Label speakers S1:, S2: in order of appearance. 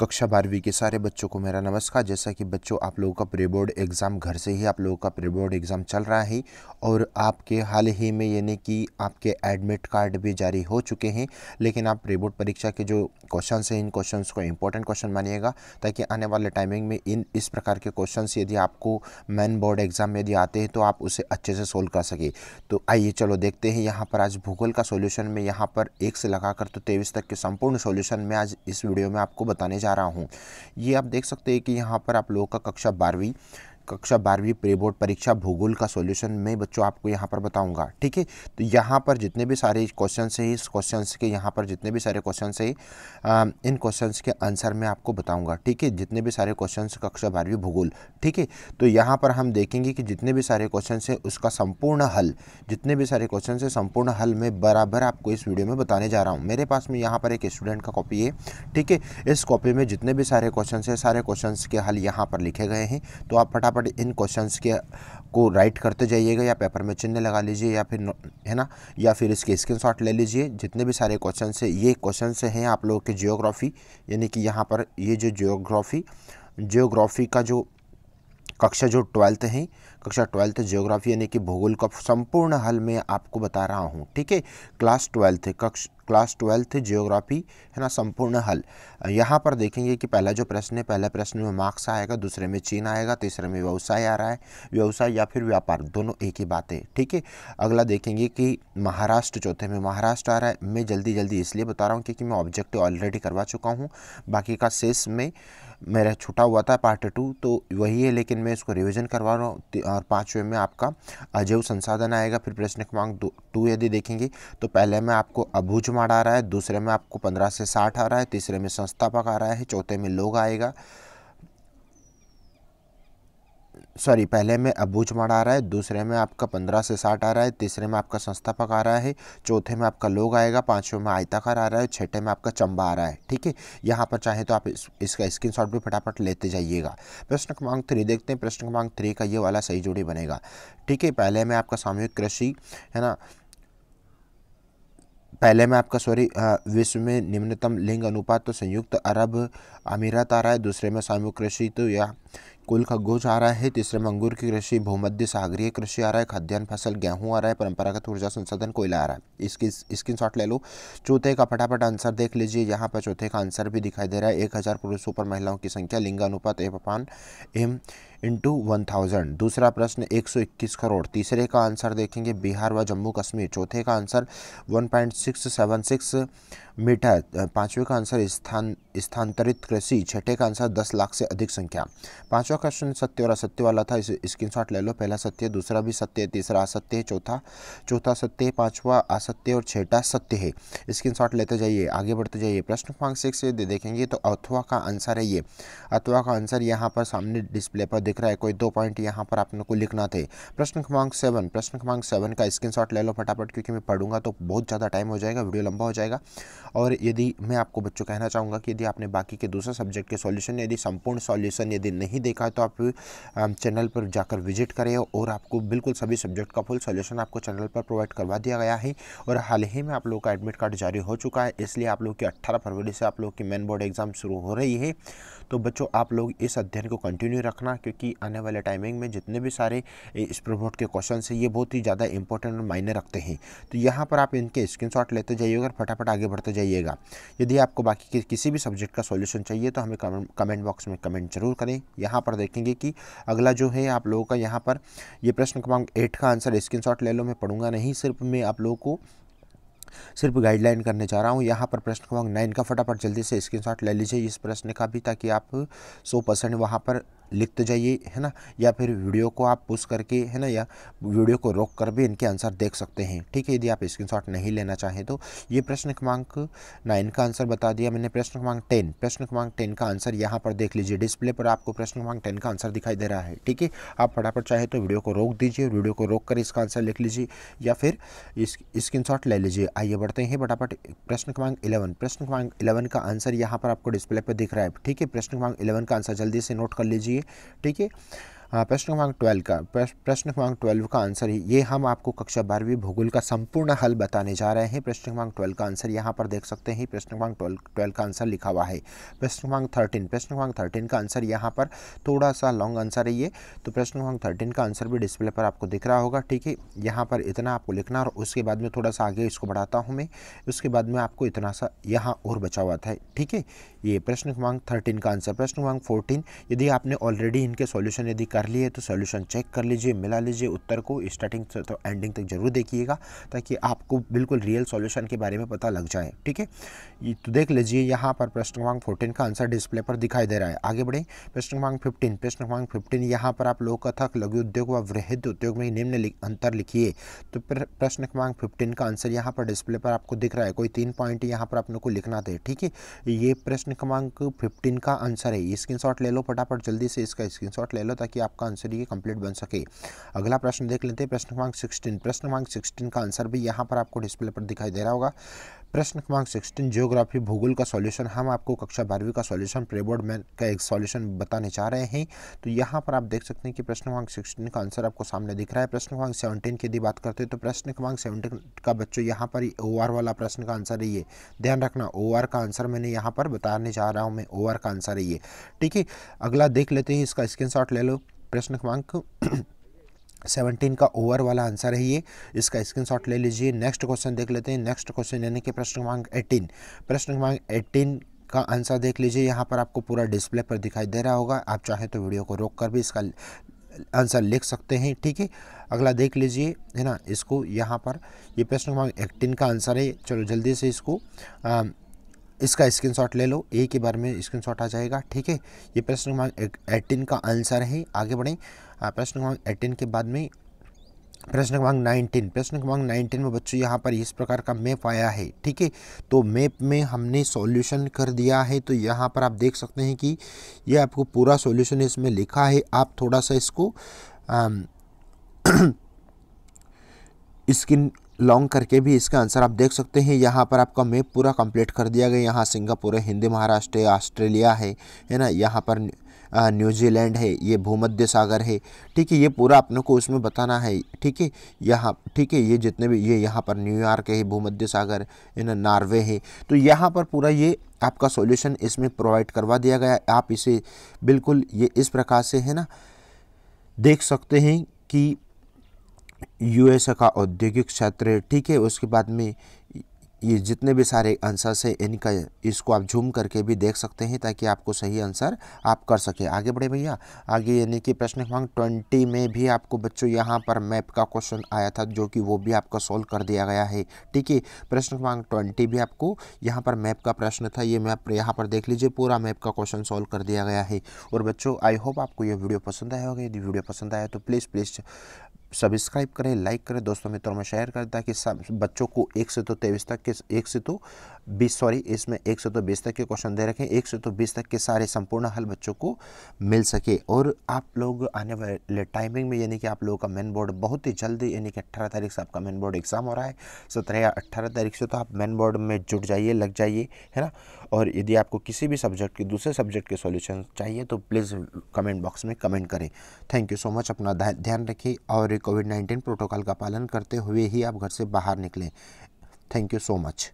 S1: कक्षा बारहवीं के सारे बच्चों को मेरा नमस्कार जैसा कि बच्चों आप लोगों का प्री बोर्ड एग्ज़ाम घर से ही आप लोगों का प्री बोर्ड एग्ज़ाम चल रहा है और आपके हाल ही में यानी कि आपके एडमिट कार्ड भी जारी हो चुके हैं लेकिन आप प्री बोर्ड परीक्षा के जो क्वेश्चन हैं इन क्वेश्चन को इंपॉर्टेंट क्वेश्चन मानिएगा ताकि आने वाले टाइमिंग में इन इस प्रकार के क्वेश्चन यदि आपको मैन बोर्ड एग्ज़ाम में यदि आते हैं तो आप उसे अच्छे से सोल्व कर सके तो आइए चलो देखते हैं यहाँ पर आज भूगोल का सोल्यूशन में यहाँ पर एक से लगाकर तो तेईस तक के संपूर्ण सोल्यूशन में आज इस वीडियो में आपको बताने जा रहा हूँ ये आप देख सकते हैं कि यहाँ पर आप लोगों का कक्षा बारहवीं कक्षा बारहवीं प्री बोर्ड परीक्षा भूगोल का सॉल्यूशन मैं बच्चों आपको यहाँ पर बताऊंगा ठीक है तो यहाँ पर जितने भी सारे क्वेश्चन है इस क्वेश्चन के यहाँ पर जितने भी सारे क्वेश्चन है इन क्वेश्चन के आंसर मैं आपको बताऊँगा ठीक है जितने भी सारे क्वेश्चन कक्षा बारहवीं भूगोल ठीक है तो यहाँ पर हम देखेंगे कि जितने भी सारे क्वेश्चन है उसका संपूर्ण हल जितने भी सारे क्वेश्चन है संपूर्ण हल मैं बराबर आपको इस वीडियो में बताने जा रहा हूँ मेरे पास में यहाँ पर एक स्टूडेंट का कॉपी है ठीक है इस कॉपी में जितने भी सारे क्वेश्चन है सारे क्वेश्चन के हल यहाँ पर लिखे गए हैं तो आप फटाफट फटाफट इन क्वेश्चंस के को राइट करते जाइएगा या पेपर में चिन्ह लगा लीजिए या फिर है ना या फिर इसके स्क्रीनशॉट ले लीजिए जितने भी सारे क्वेश्चन है ये क्वेश्चन हैं आप लोगों के जियोग्राफी यानी कि यहाँ पर ये जो जियोग्राफी जियोग्राफी का जो कक्षा जो ट्वेल्थ है कक्षा ट्वेल्थ जियोग्राफी यानी कि भूगोल का संपूर्ण हल मैं आपको बता रहा हूँ ठीक है क्लास ट्वेल्थ कक्ष क्लास ट्वेल्थ जियोग्राफी है ना संपूर्ण हल यहाँ पर देखेंगे कि पहला जो प्रश्न है पहला प्रश्न में मार्क्स आएगा दूसरे में चीन आएगा तीसरे में व्यवसाय आ रहा है व्यवसाय या फिर व्यापार दोनों एक ही बात है ठीक है अगला देखेंगे कि महाराष्ट्र चौथे में महाराष्ट्र आ रहा है मैं जल्दी जल्दी इसलिए बता रहा हूँ क्योंकि मैं ऑब्जेक्टिव ऑलरेडी करवा चुका हूँ बाकी का सेस में मेरा छुटा हुआ था पार्ट टू तो वही है लेकिन मैं इसको रिविजन करवा रहा हूँ और पाँचवें में आपका अजैव संसाधन आएगा फिर प्रश्न क्रमांक टू यदि देखेंगे तो पहले मैं आपको अभुज माड आ रहा है दूसरे में आपको पंद्रह से साठ आ रहा है तीसरे में संस्थापक आ रहा है चौथे में लोग आएगा सॉरी पहले में अबूझ माड़ आ रहा है दूसरे में आपका पंद्रह से साठ आ रहा है तीसरे में आपका संस्थापक आ रहा है चौथे में आपका लोग आएगा पाँचवें में आयताकार आ रहा है छठे में आपका चंबा आ रहा है ठीक है यहाँ पर चाहे तो आप इस, इसका स्क्रीनशॉट भी फटाफट लेते जाइएगा प्रश्न क्रमांक थ्री देखते हैं प्रश्न क्रमांक थ्री का ये वाला सही जोड़ी बनेगा ठीक है पहले में आपका सामूहिक कृषि है ना पहले में आपका सॉरी विश्व में निम्नतम लिंग अनुपात तो संयुक्त अरब अमीरात आ रहा है दूसरे में सामूहिक कृषि तो या कुल खगोज आ रहा है तीसरे में अंगूर की कृषि भूमध्य सागरीय कृषि आ रहा है खाद्यान्न फसल गेहूं आ रहा है परंपरागत ऊर्जा संसाधन कोयला आ रहा है इसकी स्क्रीन शॉट ले लो चौथे का फटाफट आंसर देख लीजिए यहाँ पर चौथे का आंसर भी दिखाई दे रहा है एक हज़ार पुरुषों पर महिलाओं की संख्या लिंगानुपात एम इंटू वन थाउजेंड दूसरा प्रश्न एक सौ इक्कीस करोड़ तीसरे का आंसर देखेंगे बिहार व जम्मू कश्मीर चौथे का आंसर सिक्स मीटर पांचवे का आंसर स्थान स्थानांतरित कृषि छठे का आंसर दस लाख से अधिक संख्या पांचवा क्वेश्चन सत्य और असत्य वाला था स्क्रीन स्क्रीनशॉट ले लो पहला सत्य दूसरा भी सत्य है तीसरा असत्य है चौथा चौथा सत्य है पाँचवा असत्य और छठा सत्य है स्क्रीनशॉट लेते जाइए आगे बढ़ते जाइए प्रश्न पाँच सिक्स देखेंगे तो अथवा का आंसर है ये अथवा का आंसर यहाँ पर सामने डिस्प्ले पर दिख रहा है कोई दो पॉइंट यहाँ पर आप को लिखना थे प्रश्न क्रमांक सेवन प्रश्न क्रमांक सेवन का शॉट ले लो फटाफट क्योंकि मैं पढ़ूंगा तो बहुत ज़्यादा टाइम हो जाएगा वीडियो लंबा हो जाएगा और यदि मैं आपको बच्चों कहना चाहूँगा कि यदि आपने बाकी के दूसरे सब्जेक्ट के सॉल्यूशन यदि संपूर्ण सोल्यूशन यदि नहीं देखा तो आप चैनल पर जाकर विजिट करें और आपको बिल्कुल सभी सब्जेक्ट का फुल सॉल्यूशन आपको चैनल पर प्रोवाइड करवा दिया गया है और हाल ही में आप लोगों का एडमिट कार्ड जारी हो चुका है इसलिए आप लोग की अट्ठारह फरवरी से आप लोग की मेन बोर्ड एग्ज़ाम शुरू हो रही है तो बच्चों आप लोग इस अध्ययन को कंटिन्यू रखना क्योंकि आने वाले टाइमिंग में जितने भी सारे इस प्रमोट के क्वेश्चन है ये बहुत ही ज़्यादा इंपॉर्टेंट और मायने रखते हैं तो यहाँ पर आप इनके स्क्रीन लेते जाइएगा और फटाफट आगे बढ़ते जाइएगा यदि आपको बाकी कि, किसी भी सब्जेक्ट का सोल्यूशन चाहिए तो हमें कमेंट कमेंट बॉक्स में कमेंट जरूर करें यहाँ पर देखेंगे कि अगला जो है आप लोगों का यहाँ पर ये प्रश्न क्रमांक एट का आंसर स्क्रीन ले लो मैं पढ़ूंगा नहीं सिर्फ मैं आप लोगों को सिर्फ गाइडलाइन करने जा रहा हूँ यहाँ पर प्रश्न क्रमांक नाइन का फटाफट जल्दी से स्क्रीनशॉट ले लीजिए इस प्रश्न का भी ताकि आप सौ परसेंट वहाँ पर लिखते तो जाइए है ना या फिर वीडियो को आप पुश करके है ना या वीडियो को रोक कर भी इनके आंसर देख सकते हैं ठीक है यदि आप स्क्रीनशॉट नहीं लेना चाहें तो ये प्रश्न क्रमांक नाइन का आंसर बता दिया मैंने प्रश्न क्रमांक टेन प्रश्न क्रमांक टेन का आंसर यहाँ पर देख लीजिए डिस्प्ले पर आपको प्रश्न क्रमांक टेन का आंसर दिखाई दे रहा है ठीक है आप फटाफट चाहे तो वीडियो को रोक दीजिए वीडियो को रोक कर इसका आंसर लिख लीजिए या फिर इस शॉट ले लीजिए आइए बढ़ते हैं फटाफट प्रश्न क्रमांक इलेवन प्रश्न क्रमांक इलेवन का आंसर यहाँ पर आपको डिस्प्ले पर दिख रहा है ठीक है प्रश्न क्रमांक इलेवन का आंसर जल्दी से नोट कर लीजिए ठीक है हाँ प्रश्न क्रमांक ट्वेल्व का प्रश्न क्रमांक ट्वेल्व का आंसर ये हम आपको कक्षा बारहवीं भूगोल का संपूर्ण हल बताने जा रहे हैं प्रश्न क्रमांक ट्वेल्व का आंसर यहाँ पर देख सकते हैं प्रश्न क्रमांक ट्वेल्व ट्वेल्व का आंसर लिखा हुआ है प्रश्न क्रमांक थर्टीन प्रश्न क्रमांक थर्टीन का आंसर यहाँ पर थोड़ा सा लॉन्ग आंसर है ये तो प्रश्न क्रमांक थर्टीन का आंसर भी डिस्प्ले पर आपको दिख रहा होगा ठीक है यहाँ पर इतना आपको लिखना और उसके बाद में थोड़ा सा आगे इसको बढ़ाता हूँ मैं उसके बाद में आपको इतना सा यहाँ और बचा हुआ था ठीक है ये प्रश्न क्रमांक थर्टीन का आंसर प्रश्न क्रमांक फोर्टीन यदि आपने ऑलरेडी इनके सोल्यूशन यदि कर कर लिए तो सोल्यूशन चेक कर लीजिए मिला लीजिए उत्तर को स्टार्टिंग से तो एंडिंग तक जरूर देखिएगा ताकि आपको बिल्कुल रियल सोल्यूशन के बारे में पता लग जाए ठीक है तो देख लीजिए यहाँ पर प्रश्न क्रमांक फोर्टीन का आंसर डिस्प्ले पर दिखाई दे रहा है आगे बढ़े प्रश्न क्रमांक फिफ्टीन प्रश्न क्रमांक फिफ्टीन यहाँ पर आप लोग कथक लघु उद्योग व वृहद उद्योग में निम्न अंतर लिखिए तो प्रश्न क्रमांक फिफ्टीन का आंसर यहाँ पर डिस्प्ले पर आपको दिख रहा है कोई तीन पॉइंट यहाँ पर आपने को लिखना थे ठीक है ये प्रश्न क्रमांक फिफ्टीन का आंसर है स्क्रीन ले लो फटाफट जल्दी से इसका स्क्रीन ले लो ताकि आपका आंसर ये कंप्लीट बन सके अगला प्रश्न देख लेते हैं प्रश्न क्रमांक सिक्सटीन प्रश्न क्रमांक सिक्सटीन का आंसर भी यहाँ पर आपको डिस्प्ले पर दिखाई दे रहा होगा प्रश्न क्रमांक सिक्सटीन ज्योग्राफी भूगोल का सॉल्यूशन हम आपको कक्षा बारहवीं का सॉल्यूशन प्रेबोर्ड मैन का एक सॉल्यूशन बताने चाह रहे हैं तो यहाँ पर आप देख सकते हैं कि प्रश्न क्रमांक सिक्सटीन का आंसर आपको सामने दिख रहा है प्रश्न क्रमांक सेवनटीन की यदि बात करते हैं तो प्रश्न क्रमांक सेवनटीन का बच्चों यहाँ पर ओ आर वाला प्रश्न का आंसर है ये ध्यान रखना ओ आर का आंसर मैंने यहाँ पर बताने जा रहा हूँ मैं ओ आर का आंसर है ये ठीक है अगला देख लेते हैं इसका स्क्रीन ले लो प्रश्न क्रमांक सेवनटीन का ओवर वाला आंसर है ये इसका स्क्रीनशॉट ले लीजिए नेक्स्ट क्वेश्चन देख लेते हैं नेक्स्ट क्वेश्चन यानी कि प्रश्न क्रमांक एटीन प्रश्न क्रमांक एटीन का आंसर देख लीजिए यहाँ पर आपको पूरा डिस्प्ले पर दिखाई दे रहा होगा आप चाहें तो वीडियो को रोक कर भी इसका आंसर लिख सकते हैं ठीक है अगला देख लीजिए है ना इसको यहाँ पर ये प्रश्न क्रमांक एटीन का आंसर है चलो जल्दी से इसको इसका स्क्रीनशॉट ले लो ए के बारे में स्क्रीनशॉट आ जाएगा ठीक है ये प्रश्न क्रमांक एटीन का आंसर है आगे बढ़ें प्रश्न क्रमांक एटीन के बाद में प्रश्न क्रमांक नाइनटीन प्रश्न क्रमांक नाइनटीन में बच्चों यहाँ पर इस प्रकार का मैप आया है ठीक है तो मैप में हमने सॉल्यूशन कर दिया है तो यहाँ पर आप देख सकते हैं कि ये आपको पूरा सॉल्यूशन इसमें लिखा है आप थोड़ा सा इसको स्क्रीन लॉन्ग करके भी इसका आंसर आप देख सकते हैं यहाँ पर आपका मैप पूरा कंप्लीट कर दिया गया यहाँ सिंगापुर है हिंदी महाराष्ट्र है ऑस्ट्रेलिया है है ना यहाँ पर न्यूजीलैंड है ये भूमध्य सागर है ठीक है ये पूरा अपने को उसमें बताना है ठीक है यहाँ ठीक है ये जितने भी ये यहाँ पर न्यूयॉर्क है भूमध्य सागर है ना नार्वे है तो यहाँ पर पूरा ये आपका सॉल्यूशन इसमें प्रोवाइड करवा दिया गया आप इसे बिल्कुल ये इस प्रकार से है ना देख सकते हैं कि यूएसए का औद्योगिक क्षेत्र ठीक है उसके बाद में ये जितने भी सारे आंसर्स हैं इनका इसको आप झूम करके भी देख सकते हैं ताकि आपको सही आंसर आप कर सके आगे बढ़े भैया आगे यानी कि प्रश्न क्रमांक ट्वेंटी में भी आपको बच्चों यहाँ पर मैप का क्वेश्चन आया था जो कि वो भी आपका सॉल्व कर दिया गया है ठीक है प्रश्न क्रमांक ट्वेंटी भी आपको यहाँ पर मैप का प्रश्न था ये मैप यहाँ पर देख लीजिए पूरा मैप का क्वेश्चन सॉल्व कर दिया गया है और बच्चों आई होप आपको ये वीडियो पसंद आया होगा यदि वीडियो पसंद आया तो प्लीज़ प्लीज़ सब्सक्राइब करें लाइक करें दोस्तों मित्रों में शेयर करें ताकि बच्चों को एक से तो तेईस तक के एक से तो बीस सॉरी इसमें एक से तो बीस तक के क्वेश्चन दे रखें एक से तो बीस तक के सारे संपूर्ण हल बच्चों को मिल सके और आप लोग आने वाले टाइमिंग में यानी कि आप लोगों का मेन बोर्ड बहुत ही जल्दी यानी कि अट्ठारह तारीख से आपका मेन बोर्ड एग्ज़ाम हो रहा है सत्रह या अट्ठारह तारीख से तो आप मेन बोर्ड में जुट जाइए लग जाइए है ना और यदि आपको किसी भी सब्जेक्ट के दूसरे सब्जेक्ट के सॉल्यूशन चाहिए तो प्लीज़ कमेंट बॉक्स में कमेंट करें थैंक यू सो मच अपना ध्यान रखिए और कोविड नाइन्टीन प्रोटोकॉल का पालन करते हुए ही आप घर से बाहर निकलें थैंक यू सो मच